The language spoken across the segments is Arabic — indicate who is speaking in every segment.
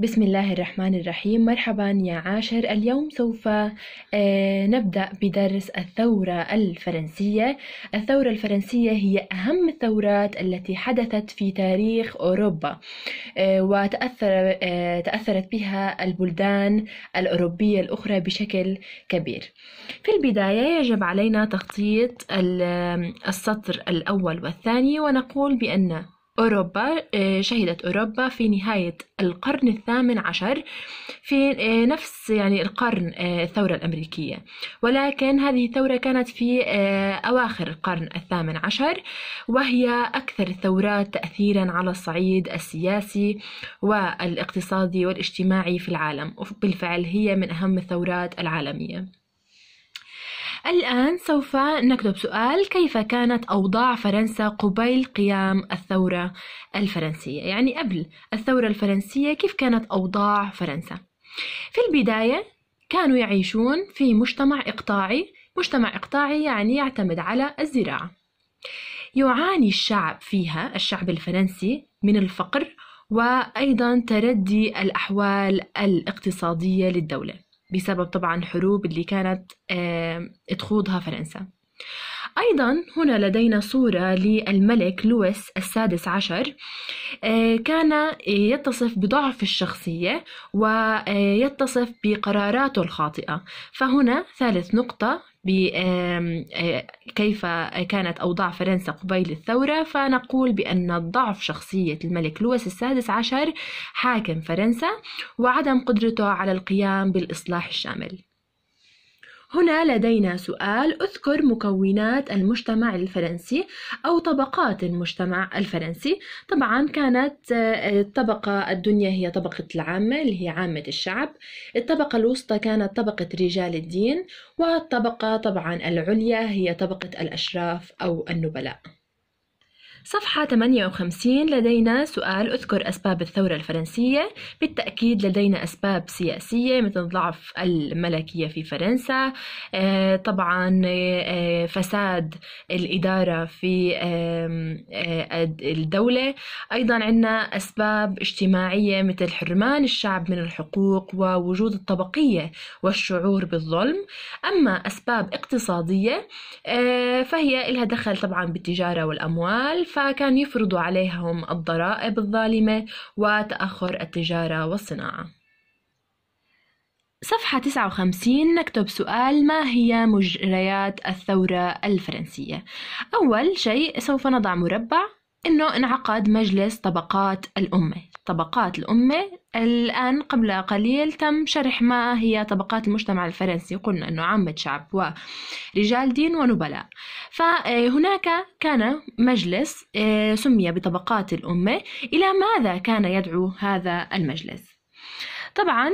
Speaker 1: بسم الله الرحمن الرحيم مرحبا يا عاشر اليوم سوف آه، نبدأ بدرس الثورة الفرنسية الثورة الفرنسية هي أهم الثورات التي حدثت في تاريخ أوروبا آه، وتأثر آه، تأثرت بها البلدان الأوروبية الأخرى بشكل كبير في البداية يجب علينا تخطيط السطر الأول والثاني ونقول بأن أوروبا آه، شهدت أوروبا في نهاية القرن الثامن عشر في آه، نفس يعني القرن آه، الثورة الأمريكية ولكن هذه الثورة كانت في أواخر القرن الثامن عشر وهي أكثر الثورات تأثيرا على الصعيد السياسي والاقتصادي والاجتماعي في العالم وبالفعل هي من أهم الثورات العالمية الآن سوف نكتب سؤال كيف كانت أوضاع فرنسا قبيل قيام الثورة الفرنسية يعني قبل الثورة الفرنسية كيف كانت أوضاع فرنسا في البداية كانوا يعيشون في مجتمع إقطاعي مجتمع إقطاعي يعني يعتمد على الزراعة يعاني الشعب فيها الشعب الفرنسي من الفقر وأيضا تردي الأحوال الاقتصادية للدولة بسبب طبعا الحروب اللي كانت تخوضها فرنسا أيضا هنا لدينا صورة للملك لويس السادس عشر آه، كان يتصف بضعف الشخصية ويتصف آه، بقراراته الخاطئة فهنا ثالث نقطة آه، كيف كانت أوضاع فرنسا قبيل الثورة فنقول بأن ضعف شخصية الملك لويس السادس عشر حاكم فرنسا وعدم قدرته على القيام بالإصلاح الشامل هنا لدينا سؤال اذكر مكونات المجتمع الفرنسي أو طبقات المجتمع الفرنسي طبعا كانت آه، الطبقة الدنيا هي طبقة العامة اللي هي عامة الشعب الطبقة الوسطى كانت طبقة رجال الدين والطبقة طبعا العليا هي طبقة الأشراف أو النبلاء صفحة 58 لدينا سؤال اذكر أسباب الثورة الفرنسية بالتأكيد لدينا أسباب سياسية مثل ضعف الملكية في فرنسا آه، طبعا آه، فساد الإدارة في آه، الدولة أيضا عندنا أسباب اجتماعية مثل حرمان الشعب من الحقوق ووجود الطبقية والشعور بالظلم أما أسباب اقتصادية فهي لها دخل طبعا بالتجارة والأموال فكان يفرض عليهم الضرائب الظالمة وتأخر التجارة والصناعة صفحة 59 نكتب سؤال ما هي مجريات الثورة الفرنسية؟ أول شيء سوف نضع مربع أنه انعقد مجلس طبقات الأمة طبقات الأمة الآن قبل قليل تم شرح ما هي طبقات المجتمع الفرنسي قلنا أنه عامة شعب ورجال دين ونبلاء فهناك كان مجلس آه، سمي بطبقات الأمة إلى ماذا كان يدعو هذا المجلس طبعا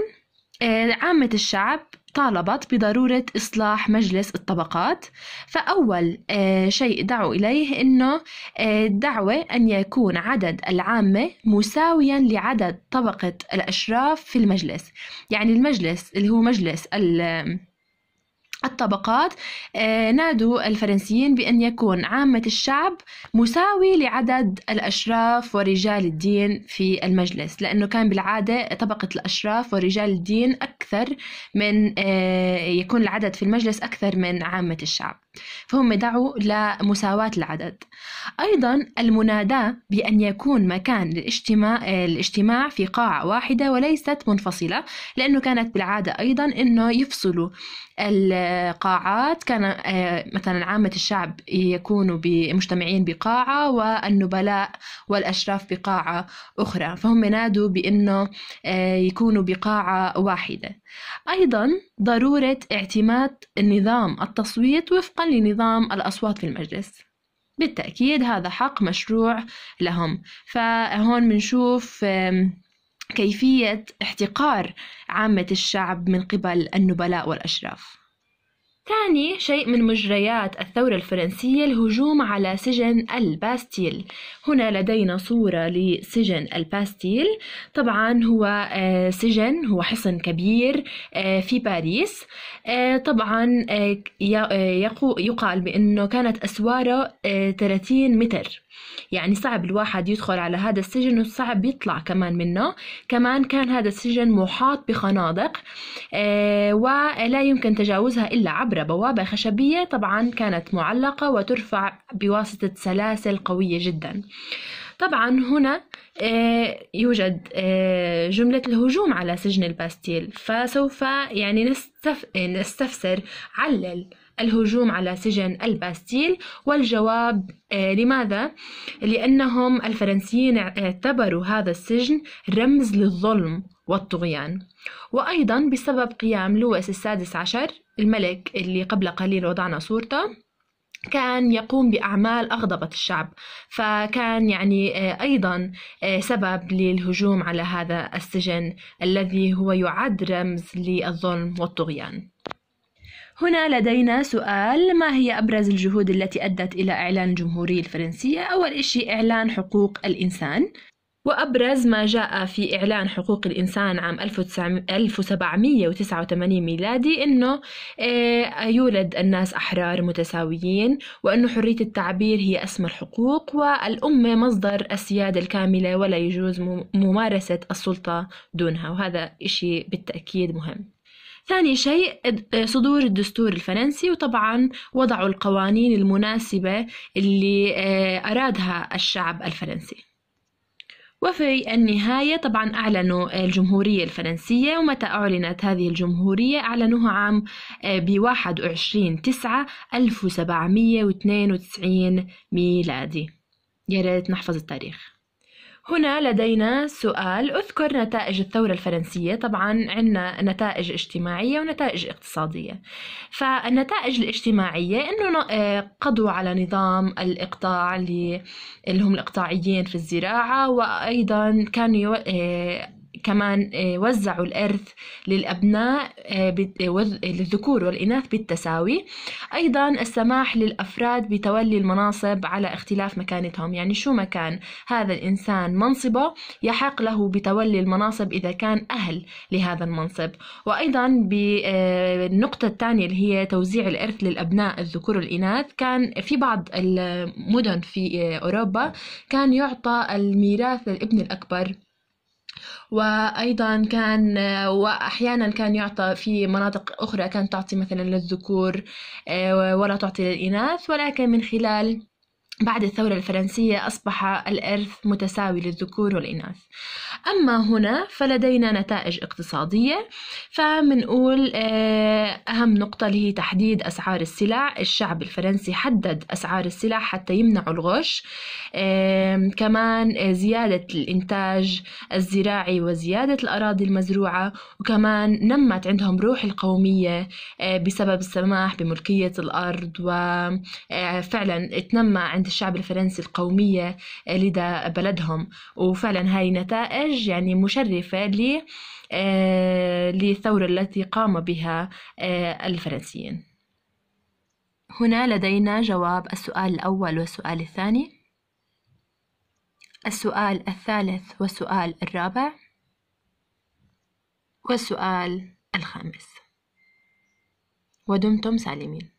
Speaker 1: آه، عامة الشعب طالبت بضرورة إصلاح مجلس الطبقات فأول آه، شيء دعوا إليه أنه الدعوة آه، أن يكون عدد العامة مساويا لعدد طبقة الأشراف في المجلس يعني المجلس اللي هو مجلس الطبقات آه، نادوا الفرنسيين بأن يكون عامة الشعب مساوي لعدد الأشراف ورجال الدين في المجلس لأنه كان بالعادة طبقة الأشراف ورجال الدين أكثر من آه، يكون العدد في المجلس أكثر من عامة الشعب فهم دعوا لمساواة العدد أيضا المناداة بأن يكون مكان الاجتماع, الاجتماع في قاعة واحدة وليست منفصلة لأنه كانت بالعادة أيضا أنه يفصلوا القاعات كان مثلا عامة الشعب يكونوا مجتمعين بقاعة والنبلاء والأشراف بقاعة أخرى فهم نادوا بأنه يكونوا بقاعة واحدة أيضا ضرورة اعتماد نظام التصويت وفقا وفقا لنظام الأصوات في المجلس بالتأكيد هذا حق مشروع لهم فهون بنشوف كيفية احتقار عامة الشعب من قبل النبلاء والأشراف ثاني شيء من مجريات الثورة الفرنسية الهجوم على سجن الباستيل هنا لدينا صورة لسجن الباستيل طبعا هو آه، سجن هو حصن كبير آه، في باريس آه، طبعا يقال بأنه كانت أسواره 30 متر يعني صعب الواحد يدخل على هذا السجن وصعب يطلع كمان منه كمان كان هذا السجن محاط بخنادق آه، ولا يمكن تجاوزها إلا عبر بوابة خشبية طبعا كانت معلقة وترفع بواسطة سلاسل قوية جدا طبعا هنا آه، يوجد آه، جملة الهجوم على سجن الباستيل فسوف يعني نستفسر علل الهجوم على سجن الباستيل والجواب آه، لماذا؟ لأنهم الفرنسيين اعتبروا هذا السجن رمز للظلم والطغيان وأيضا بسبب قيام لويس السادس عشر الملك اللي قبل قليل وضعنا صورته كان يقوم بأعمال أغضبت الشعب فكان يعني آه، أيضا آه، سبب للهجوم على هذا السجن الذي هو يعد رمز للظلم والطغيان هنا لدينا سؤال ما هي أبرز الجهود التي أدت إلى إعلان الجمهورية الفرنسية؟ أول إشي إعلان حقوق الإنسان وأبرز ما جاء في إعلان حقوق الإنسان عام 1789 ميلادي أنه آه، يولد الناس أحرار متساويين وأنه حرية التعبير هي أسمى الحقوق والأمة مصدر السيادة الكاملة ولا يجوز ممارسة السلطة دونها وهذا إشي بالتأكيد مهم ثاني شيء صدور الدستور الفرنسي وطبعا وضعوا القوانين المناسبة اللي آه، أرادها الشعب الفرنسي وفي النهاية طبعا أعلنوا الجمهورية الفرنسية ومتى أعلنت هذه الجمهورية أعلنوها عام آه، ب 21 9 1792 ميلادي يا ريت نحفظ التاريخ هنا لدينا سؤال اذكر نتائج الثورة الفرنسية طبعا عندنا نتائج اجتماعية ونتائج اقتصادية فالنتائج الاجتماعية انه آه، قضوا على نظام الاقطاع اللي هم الاقطاعيين في الزراعة وايضا كانوا آه، كمان آه، وزعوا الإرث للأبناء آه، آه، للذكور والإناث بالتساوي أيضا السماح للأفراد بتولي المناصب على اختلاف مكانتهم يعني شو ما كان هذا الإنسان منصبه يحق له بتولي المناصب إذا كان أهل لهذا المنصب وأيضا بالنقطة الثانية اللي هي توزيع الإرث للأبناء الذكور والإناث كان في بعض المدن في أوروبا كان يعطى الميراث للابن الأكبر وأيضا كان وأحيانا كان يعطى في مناطق أخرى كانت تعطي مثلا للذكور آه، ولا تعطي للإناث ولكن من خلال بعد الثورة الفرنسية أصبح الإرث متساوي للذكور والإناث أما هنا فلدينا نتائج اقتصادية فمنقول آه، أهم نقطة اللي هي تحديد أسعار السلع الشعب الفرنسي حدد أسعار السلع حتى يمنعوا الغش كمان آه، زيادة الإنتاج الزراعي وزيادة الأراضي المزروعة وكمان نمت عندهم روح القومية آه، بسبب السماح بملكية الأرض وفعلا تنمى عند عند الشعب الفرنسي القومية آه، لدى بلدهم وفعلا هاي نتائج يعني مشرفة آه، للثورة التي قام بها آه، الفرنسيين هنا لدينا جواب السؤال الأول والسؤال الثاني السؤال الثالث والسؤال الرابع والسؤال الخامس ودمتم سالمين